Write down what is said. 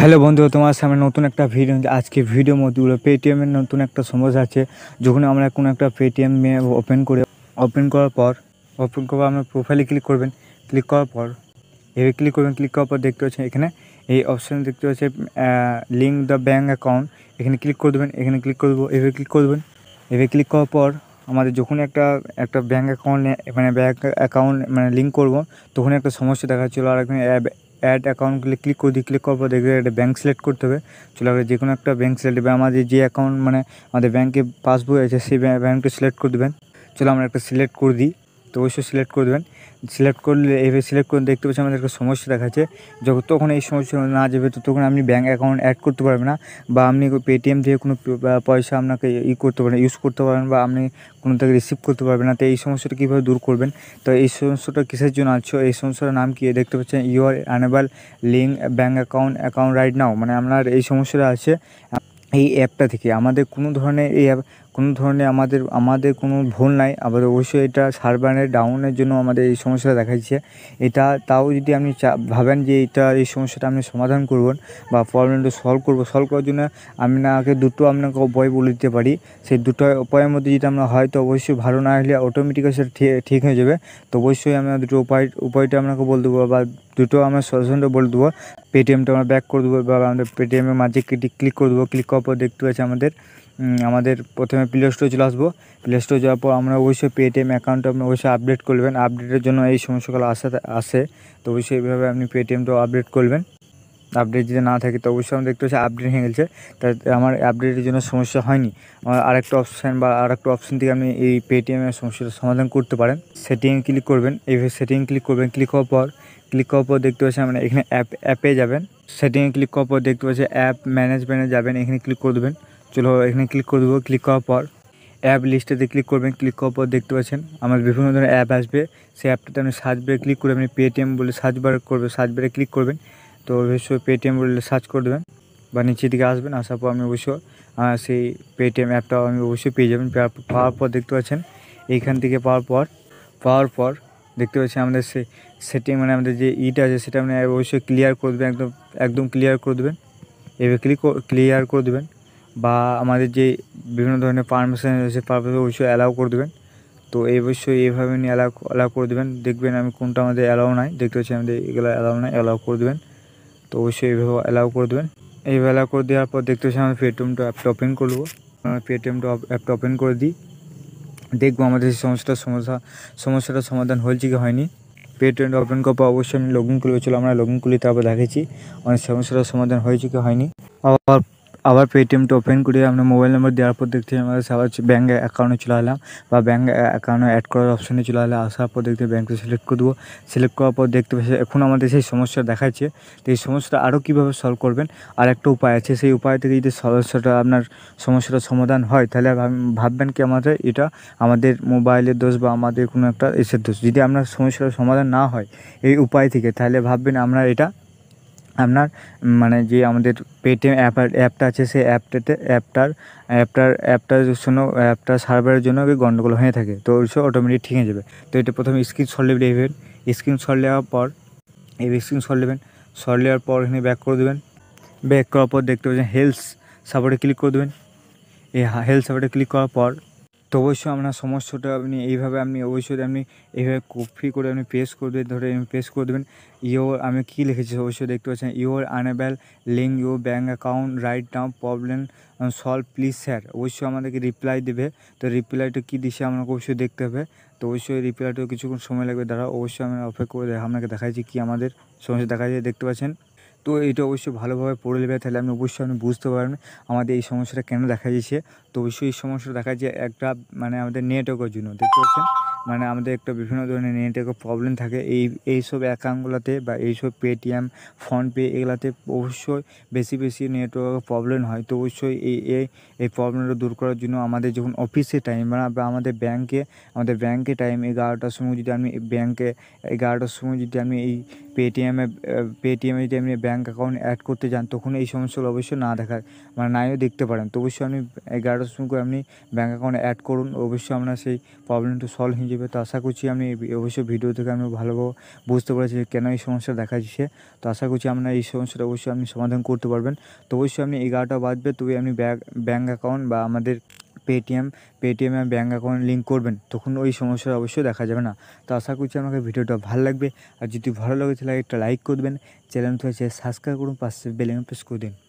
hello বন্ধু তোমার সামনে নতুন একটা ভিডিও আজকে ভিডিও মধ্যগুলো পেটিএমের নতুন একটা সমস্যা আছে যখন আমরা কোনো একটা পেটিএম ওপেন করে ওপেন করার পর ওপেন করার আমরা প্রোফাইলে ক্লিক করবেন ক্লিক করার পর এভাবে ক্লিক করবেন ক্লিক করার পর দেখতে পাচ্ছেন এখানে এই অপশান দেখতে পাচ্ছে লিঙ্ক দ্য ব্যাঙ্ক অ্যাকাউন্ট এখানে ক্লিক করে দেবেন এখানে ক্লিক করে দেবো এভাবে ক্লিক করে দেবেন এভাবে ক্লিক করার পর আমাদের যখন একটা একটা ব্যাঙ্ক অ্যাকাউন্ট মানে ব্যাঙ্ক অ্যাকাউন্ট মানে লিঙ্ক করবো তখন একটা সমস্যা দেখাচ্ছিলো আর এখানে অ্যাড অ্যাকাউন্ট ক্লিক করে দিই ক্লিক করার পর দেখবে একটা ব্যাঙ্ক সিলেক্ট করতে হবে চলে আসবে যে কোনো একটা ব্যাঙ্ক সিলেক্ট হবে আমাদের যে অ্যাকাউন্ট মানে আমাদের ব্যাঙ্কে পাসবই আছে সেই ব্যাঙ্কটা সিলেক্ট করে দেবেন চলো আমরা একটা সিলেক্ট করে দিই তো অবশ্যই সিলেক্ট করে দেবেন সিলেক্ট করলে এভাবে সিলেক্ট করে দেখতে পাচ্ছি আমাদের একটা সমস্যা দেখাচ্ছে যখন তখন এই সমস্যা না যাবে তো তখন আপনি ব্যাঙ্ক অ্যাকাউন্ট অ্যাড করতে পারবেন না বা আপনি পেটিএম থেকে কোনো পয়সা আপনাকে ই করতে পারেন ইউজ করতে পারবেন বা আপনি কোনো থেকে রিসিভ করতে পারবেন না তো এই সমস্যাটা কীভাবে দূর করবেন তো এই সমস্যাটা কিসের জন্য আছো এই সমস্যার নাম কি দেখতে পাচ্ছেন you are unable link bank account account right now মানে আপনার এই সমস্যাটা আছে এই অ্যাপটা থেকে আমাদের কোনো ধরনের এই অ্যাপ কোনো ধরনের আমাদের আমাদের কোনো ভুল নাই আবার অবশ্যই এটা সার্ভারের ডাউনের জন্য আমাদের এই সমস্যাটা দেখাচ্ছে এটা তাও যদি আপনি ভাবেন যে এটা এই সমস্যাটা আপনি সমাধান করবেন বা প্রবলেমটা সলভ করবো সলভ করার জন্য আমি আগে দুটো আপনাকে উপায় বলে দিতে পারি সেই দুটো উপায়ের মধ্যে যদি আমরা হয়তো অবশ্যই ভালো না হলে অটোমেটিক সেটা ঠিক হয়ে যাবে তো অবশ্যই আমরা দুটো উপায় উপায়টা আপনাকে বলে দেবো বা দুটো আমরা সজেশনটা বলে দেবো পেটিএমটা আমরা ব্যাক করে দেবো বা আমাদের পেটিএমের মাঝে ক্লিক করে দেবো ক্লিক করার পর দেখতে পাচ্ছি আমাদের আমাদের প্রথমে প্লে স্টোরে চলে আসবো প্লে স্টোরে যাওয়ার পর আমরা অবশ্যই পেটিএম অ্যাকাউন্টটা আপনি অবশ্যই আপডেট করবেন আপডেটের জন্য এই সমস্যাগুলো আসে আসে তো অবশ্যই এইভাবে আপনি পেটিএমটাও আপডেট করবেন আপডেট যদি না থাকে তো অবশ্যই আমরা দেখতে পাচ্ছি আপডেট হয়ে গেছে তাই আমার আপডেটের জন্য সমস্যা হয়নি আমার আরেকটা অপশান বা আরেকটা অপশান থেকে আপনি এই পেটিএমের সমস্যাটা সমাধান করতে পারেন সেটিংয়ে ক্লিক করবেন এইভাবে সেটিং ক্লিক করবেন ক্লিক হওয়ার পর ক্লিক করার পর দেখতে পাচ্ছি আমরা এখানে অ্যাপ অ্যাপে যাবেন সেটিংয়ে ক্লিক করার পর দেখতে পাচ্ছি অ্যাপ ম্যানেজমেন্টে যাবেন এখানে ক্লিক করে দেবেন চলো এখানে ক্লিক করে দেবো ক্লিক করার পর অ্যাপ লিস্টেতে ক্লিক করবেন ক্লিক করার পর দেখতে পাচ্ছেন আমার বিভিন্ন ধরনের অ্যাপ আসবে সেই অ্যাপটাতে আপনি সার্চ বারে ক্লিক করে আপনি পেটিএম বলে সার্চ বার করবে সার্চ বারে ক্লিক করবেন তো অবশ্যই পেটিএম বলে সার্চ করে দেবেন বা নিচের দিকে আসবেন আসার পর আপনি অবশ্য সেই পেটিএম অ্যাপটা আপনি অবশ্যই পেয়ে যাবেন পাওয়ার পর দেখতে পাচ্ছেন এইখান থেকে পাওয়ার পর পাওয়ার পর দেখতে পাচ্ছি আমাদের সে সেটিং মানে আমাদের যে ইটা e আছে সেটা আপনি মানে অবশ্যই ক্লিয়ার করে দেবেন একদম একদম ক্লিয়ার করে দেবেন এভাবে ক্লিক ক্লিয়ার করে দেবেন বা আমাদের যে বিভিন্ন ধরনের পারমিশন রয়েছে পারমিশন অবশ্যই অ্যালাউ করে দেবেন তো এই অবশ্যই এইভাবে নিয়ে অ্যালাউ অ্যালাউ করে দেবেন দেখবেন আমি কোনটা আমাদের অ্যালাউ নাই দেখতে পাচ্ছি আমাদের এগুলো অ্যালাউ নাই অ্যালাউ করে দেবেন তো অবশ্যই এইভাবে অ্যালাউ করে দেবেন এইভাবে অ্যালাউ করে দেওয়ার পর দেখতে পাচ্ছি আমরা পেটিএমটা অ্যাপটা ওপেন করবো পেটিএমটা অ্যাপটা ওপেন করে দিই দেখবো আমাদের সেই সমস্যাটার সমস্যা সমস্যাটার সমাধান হয়েছে কি হয়নি পেটিএম ওপেন করার পর অবশ্যই আমি লগ ইন করবো চলো আমরা লগ ইন করলে তারপর দেখেছি অনেক সমস্যাটার সমাধান হয়েছে কি হয়নি আবার আবার পেটিএমটা ওপেন করে আপনার মোবাইল নম্বর দেওয়ার পর দেখতে আমরা সবার ব্যাঙ্ক অ্যাকাউন্টে চলে এলাম বা ব্যাঙ্ক অ্যাকাউন্টে অ্যাড করার অপশানে চলে এলাম আসার পর দেখতে ব্যাঙ্ক সিলেক্ট করে দেবো সিলেক্ট করার পর দেখতে পাচ্ছি এখন আমাদের সেই সমস্যা দেখাচ্ছে তো এই সমস্যাটা আরও কীভাবে সলভ করবেন আর একটা উপায় আছে সেই উপায় থেকে যদি সমস্যাটা আপনার সমস্যাটা সমাধান হয় তাহলে ভাববেন কি আমাদের এটা আমাদের মোবাইলের দোষ বা আমাদের কোনো একটা এসের দোষ যদি আপনার সমস্যার সমাধান না হয় এই উপায় থেকে তাহলে ভাববেন আমরা এটা আপনার মানে যে আমাদের পেটিএম অ্যাপ অ্যাপটা আছে সেই অ্যাপটাতে অ্যাপটার অ্যাপটার অ্যাপটার জন্য অ্যাপটার সার্ভারের জন্য গণ্ডগোল হয়ে থাকে তো ওই সব অটোমেটিক ঠিক হয়ে যাবে তো এটা প্রথমে স্ক্রিনশট নেবেন স্ক্রিনশট নেওয়ার পর এই স্ক্রিনশট নেবেন শট নেওয়ার পর এখানে ব্যাক করে দেবেন ব্যাক করার পর দেখতে পাচ্ছেন হেলথ সাপোর্টে ক্লিক করে দেবেন এই হেলথ সাপোর্টে ক্লিক করার পর তো অবশ্যই আপনার সমস্যাটা আপনি এইভাবে আপনি অবশ্যই আপনি এইভাবে কপি করে আপনি করে করবেন ধরে পেস্ট করে দেবেন ইওর আমি কি লিখেছি অবশ্যই দেখতে পাচ্ছেন your unable link your bank account right down problem solve please sir অবশ্যই আমাদেরকে রিপ্লাই দেবে তো রিপ্লাইটা কী দিছে আমাকে অবশ্যই দেখতে হবে তো অবশ্যই রিপ্লাইটা কিছুক্ষণ সময় লাগবে দাঁড়া অবশ্যই আমি অপেক্ষা করে আপনাকে দেখাচ্ছি কি আমাদের সমস্যা দেখা যায় দেখতে পাচ্ছেন তো এটা অবশ্যই ভালোভাবে পড়ে নেবে তাহলে আমি অবশ্যই আমি বুঝতে পারবেন আমাদের এই সমস্যাটা কেন দেখা যাচ্ছে তো অবশ্যই এই সমস্যাটা দেখা যায় একটা মানে আমাদের নেটওয়ার্কের জন্য দেখতে পাচ্ছেন মানে আমাদের একটা বিভিন্ন ধরনের নেটওয়ার্কের প্রবলেম থাকে এই এইসব অ্যাকাউন্টগুলোতে বা এইসব পেটিএম ফোনপে এগুলাতে অবশ্যই বেশি বেশি নেটওয়ার্কের প্রবলেম হয় তো অবশ্যই এই এই প্রবলেমটা দূর করার জন্য আমাদের যখন অফিসে মানে টাইম বা আমাদের ব্যাংকে আমাদের ব্যাংকে টাইম এগারোটার সময় যদি আমি ব্যাংকে এগারোটার সময় যদি আমি এই পেটিএমে পেটিএমে যদি আপনি ব্যাঙ্ক অ্যাকাউন্ট অ্যাড করতে যান তখন এই সমস্যাগুলো অবশ্যই না দেখার মানে নাইও দেখতে পারেন তো অবশ্যই আপনি এগারোটার সময় করে আপনি ব্যাঙ্ক অ্যাকাউন্ট অ্যাড করুন অবশ্যই আপনার সেই প্রবলেমটা সলভ হয়ে যাবে তো আশা করছি আপনি অবশ্যই ভিডিও থেকে আমি ভালোভাবে বুঝতে পারছি কেন এই সমস্যা দেখা দিচ্ছে তো আশা করছি আপনার এই সমস্যাটা অবশ্যই আপনি সমাধান করতে পারবেন তো অবশ্যই আপনি এগারোটা বাজবে তবে আপনি ব্যাঙ্ক অ্যাকাউন্ট বা আমাদের পেটিএম পেটিএমে ব্যাঙ্ক অ্যাকাউন্ট লিঙ্ক করবেন তখন ওই সমস্যার অবশ্যই দেখা যাবে না তো আশা করছি আমাকে ভিডিওটা ভালো লাগবে আর যদি ভালো লাগে তাহলে একটা লাইক করবেন চ্যানেল থেকে সাবস্ক্রাইব করুন পাশে বেলেন প্রেস করে দিন